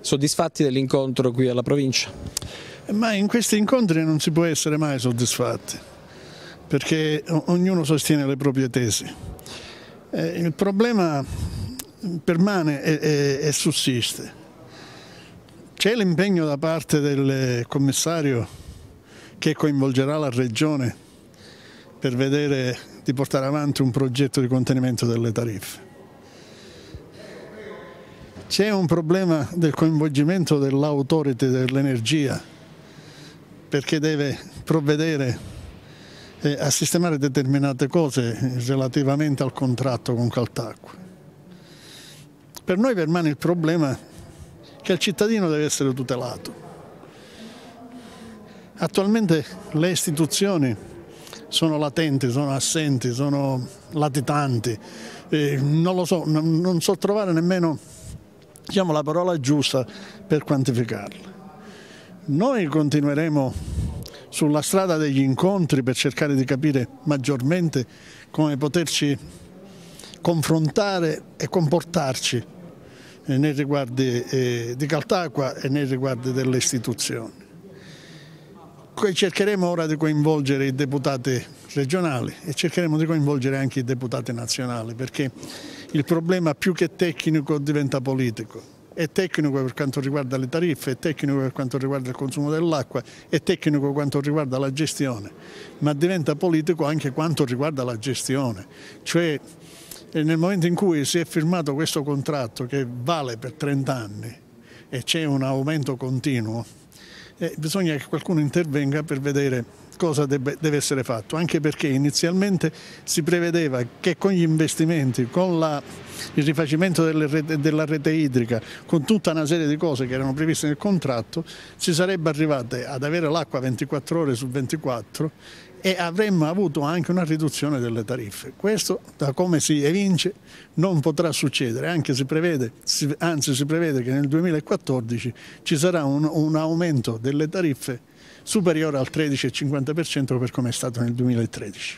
Soddisfatti dell'incontro qui alla provincia? Ma in questi incontri non si può essere mai soddisfatti, perché ognuno sostiene le proprie tesi. Eh, il problema permane e, sussiste. C'è l'impegno da parte del commissario che coinvolgerà la Regione per vedere di portare avanti un progetto di contenimento delle tariffe. C'è un problema del coinvolgimento dell'autority dell'energia perché deve provvedere eh, a sistemare determinate cose relativamente al contratto con Caltacqua. Per noi permane il problema che il cittadino deve essere tutelato. Attualmente le istituzioni sono latenti, sono assenti, sono latitanti, eh, non lo so, non so trovare nemmeno diciamo, la parola giusta per quantificarla. Noi continueremo sulla strada degli incontri per cercare di capire maggiormente come poterci confrontare e comportarci eh, nei riguardi eh, di Caltacqua e nei riguardi delle istituzioni cercheremo ora di coinvolgere i deputati regionali e cercheremo di coinvolgere anche i deputati nazionali perché il problema più che tecnico diventa politico. È tecnico per quanto riguarda le tariffe, è tecnico per quanto riguarda il consumo dell'acqua, è tecnico per quanto riguarda la gestione, ma diventa politico anche quanto riguarda la gestione. Cioè eh, nel momento in cui si è firmato questo contratto che vale per 30 anni e c'è un aumento continuo, eh, bisogna che qualcuno intervenga per vedere cosa debbe, deve essere fatto, anche perché inizialmente si prevedeva che con gli investimenti, con la il rifacimento delle, della rete idrica, con tutta una serie di cose che erano previste nel contratto, si sarebbe arrivate ad avere l'acqua 24 ore su 24 e avremmo avuto anche una riduzione delle tariffe. Questo, da come si evince, non potrà succedere, anche si prevede, anzi si prevede che nel 2014 ci sarà un, un aumento delle tariffe superiore al 13,50% per come è stato nel 2013.